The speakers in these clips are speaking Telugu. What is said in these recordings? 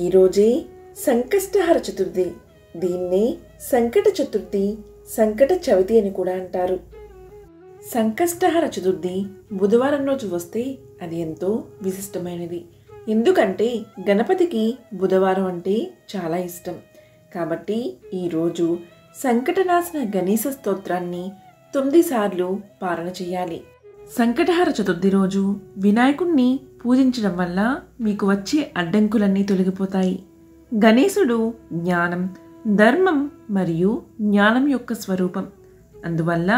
ఈరోజే సంకష్టహర చతుర్థి దీన్నే సంకట చతుర్థి సంకట చవితి అని కూడా అంటారు సంకష్టహర చతుర్థి బుధవారం రోజు వస్తే అది ఎంతో విశిష్టమైనది ఎందుకంటే గణపతికి బుధవారం అంటే చాలా ఇష్టం కాబట్టి ఈరోజు సంకటనాశన గణేశ స్తోత్రాన్ని తొమ్మిది సార్లు పారణ చేయాలి సంకటహర చతుర్థి రోజు వినాయకుణ్ణి పూజించడం వల్ల మీకు వచ్చే అడ్డంకులన్నీ తొలగిపోతాయి గణేశుడు జ్ఞానం ధర్మం మరియు జ్ఞానం యొక్క స్వరూపం అందువల్ల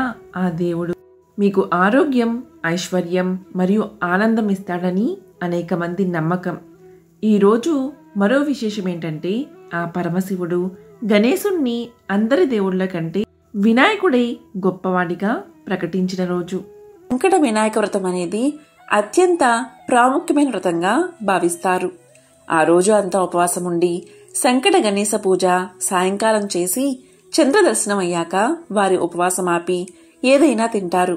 ఆ దేవుడు మీకు ఆరోగ్యం ఐశ్వర్యం మరియు ఆనందం ఇస్తాడని అనేక మంది నమ్మకం ఈరోజు మరో విశేషం ఏంటంటే ఆ పరమశివుడు గణేశుణ్ణి అందరి దేవుళ్ళ కంటే వినాయకుడై గొప్పవాడిగా ప్రకటించిన రోజు వెంకట వినాయక వ్రతం అనేది అత్యంత ప్రాముఖ్యమైన వ్రతంగా భావిస్తారు ఆ రోజు అంతా ఉపవాసం ఉండి సంకట గణేశ పూజ సాయంకాలం చేసి చంద్రదర్శనం అయ్యాక వారి ఉపవాసం ఆపి ఏదైనా తింటారు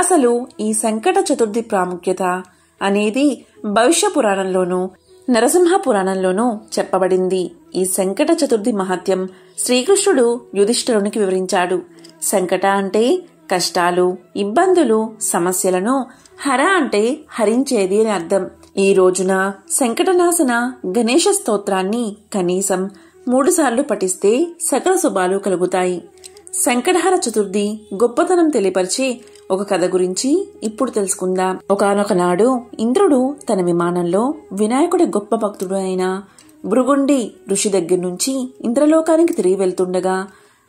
అసలు ఈ సంకట చతుర్థి ప్రాముఖ్యత అనేది భవిష్య పురాణంలోనూ నరసింహ పురాణంలోనూ చెప్పబడింది ఈ సంకట చతుర్థి మహత్యం శ్రీకృష్ణుడు యుధిష్ఠరునికి వివరించాడు సంకట అంటే కష్టాలు ఇబ్బందులు సమస్యలను హర అంటే హరించేది అని అర్థం ఈ రోజున శంకటనాశన గణేష స్తోత్రాన్ని కనీసం మూడుసార్లు పఠిస్తే సకల శుభాలు కలుగుతాయి శంకటహర చతుర్థి గొప్పతనం తెలియపరిచే ఒక కథ గురించి ఇప్పుడు తెలుసుకుందాం ఒకనొక నాడు ఇంద్రుడు తన విమానంలో వినాయకుడి గొప్ప భక్తుడు అయిన భృగుండి ఋషి దగ్గర నుంచి ఇంద్రలోకానికి తిరిగి వెళ్తుండగా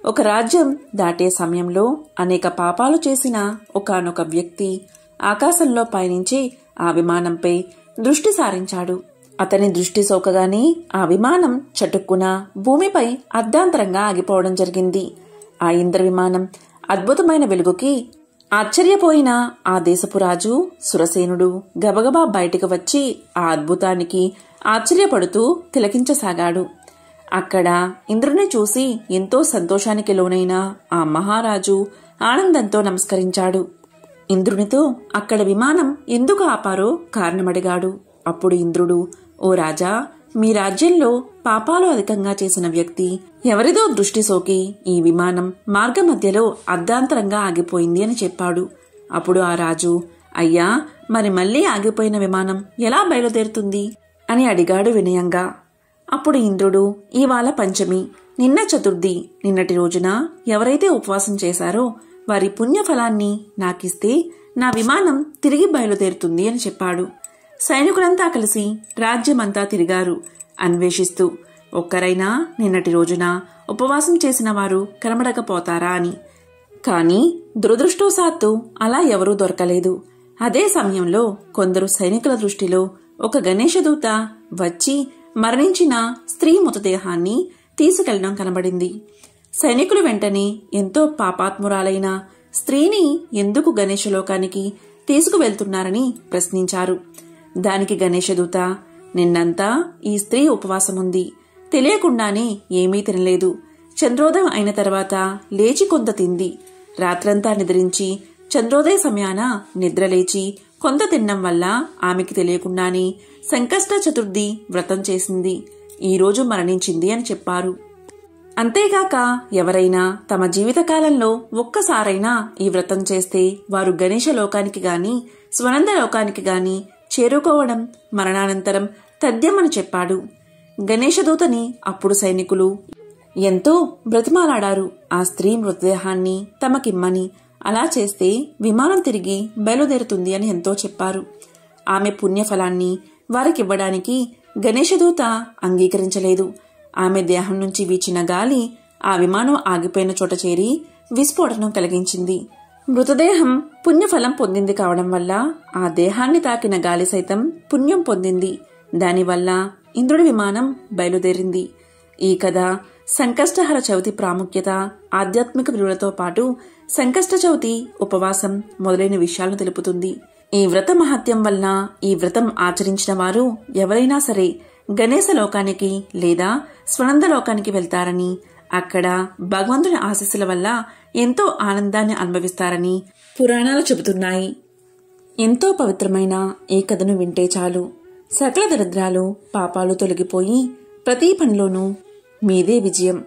ఒక రాజ్యం దాటే సమయంలో అనేక పాపాలు చేసిన ఒకనొక వ్యక్తి ఆకాశంలో పయనించి ఆ విమానంపై దృష్టి సారించాడు అతని దృష్టి సోకగానే ఆ విమానం చటుక్కున భూమిపై అర్ధాంతరంగా ఆగిపోవడం జరిగింది ఆ ఇంద్ర విమానం అద్భుతమైన వెలుగుకి ఆశ్చర్యపోయిన ఆ దేశపు రాజు సురసేనుడు గబగబా బయటికి వచ్చి ఆ అద్భుతానికి ఆశ్చర్యపడుతూ తిలకించసాగాడు అక్కడ ఇంద్రుని చూసి ఎంతో సంతోషానికి లోనైన ఆ మహారాజు ఆనందంతో నమస్కరించాడు ఇంద్రునితో అక్కడ విమానం ఎందుకు ఆపారో కారణమడిగాడు అప్పుడు ఇంద్రుడు ఓ రాజా మీ రాజ్యంలో పాపాలు అధికంగా చేసిన వ్యక్తి ఎవరిదో దృష్టి సోకి ఈ విమానం మార్గ మధ్యలో అర్ధాంతరంగా ఆగిపోయింది అని చెప్పాడు అప్పుడు ఆ రాజు అయ్యా మరి మళ్ళీ ఆగిపోయిన విమానం ఎలా బయలుదేరుతుంది అని అడిగాడు వినయంగా అప్పుడు ఇంద్రుడు ఇవాళ పంచమి నిన్న చతుర్థి నిన్నటి రోజున ఎవరైతే ఉపవాసం చేశారో వారి పుణ్యఫలాన్ని నాకిస్తే నా విమానం తిరిగి బయలుదేరుతుంది అని చెప్పాడు సైనికులంతా కలిసి రాజ్యమంతా తిరిగారు అన్వేషిస్తూ ఒక్కరైనా నిన్నటి రోజున ఉపవాసం చేసిన వారు కనబడకపోతారా అని కానీ దురదృష్టవశాత్తు అలా ఎవరూ దొరకలేదు అదే సమయంలో కొందరు సైనికుల దృష్టిలో ఒక గణేశదూత వచ్చి మరణించిన స్త్రీ మృతదేహాన్ని తీసుకెళ్లడం కనబడింది సైనికులు వెంటనే ఎంతో పాపాత్మురాలైన స్త్రీని ఎందుకు గణేష లోకానికి తీసుకువెళ్తున్నారని ప్రశ్నించారు దానికి గణేష దూత నిన్నంతా ఈ స్త్రీ ఉపవాసముంది తెలియకుండానే ఏమీ తినలేదు చంద్రోదయం అయిన తర్వాత లేచి కొంత తింది రాత్రంతా నిద్రించి చంద్రోదయ సమయాన నిద్రలేచి కొంత తినడం వల్ల ఆమెకి తెలియకుండానే సంకష్ట చతుర్థి వ్రతం చేసింది ఈరోజు మరణించింది అని చెప్పారు అంతేగాక ఎవరైనా తమ జీవితకాలంలో ఒక్కసారైనా ఈ వ్రతం చేస్తే వారు గణేష లోకానికి గాని స్వనంద లోకానికి గాని చేరుకోవడం మరణానంతరం తథ్యమని చెప్పాడు గణేశదూతని అప్పుడు సైనికులు ఎంతో బ్రతిమాలాడారు ఆ స్త్రీ మృతదేహాన్ని తమకిమ్మని అలా చేస్తే విమానం తిరిగి బయలుదేరుతుంది అని ఎంతో చెప్పారు ఆమె పుణ్యఫలాన్ని వారికివ్వడానికి గణేశదూత అంగీకరించలేదు ఆమె దేహం నుంచి వీచిన గాలి ఆ విమానం ఆగిపోయిన చోట చేరి విస్ఫోటనం కలిగించింది మృతదేహం పుణ్యఫలం పొందింది కావడం వల్ల ఆ దేహాన్ని తాకిన గాలి సైతం పుణ్యం పొందింది దానివల్ల ఇంద్రుడి విమానం బయలుదేరింది ఈ కథ సంకష్టహర చవితి ప్రాముఖ్యత ఆధ్యాత్మిక విలువలతో పాటు సంకష్ట చవితి ఉపవాసం మొదలైన విషయాలను తెలుపుతుంది ఈ వ్రత మహత్యం వలన ఈ వ్రతం ఆచరించిన వారు ఎవరైనా సరే గణేశ లోకానికి లేదా స్వనంద లోకానికి వెళ్తారని అక్కడ భగవంతుని ఆశీస్సుల వల్ల ఎంతో ఆనందాన్ని అనుభవిస్తారని పురాణాలు చెబుతున్నాయి ఎంతో పవిత్రమైన ఈ కథను వింటే చాలు సకల దరిద్రాలు పాపాలు తొలగిపోయి ప్రతి పనిలోనూ మీదే విజయం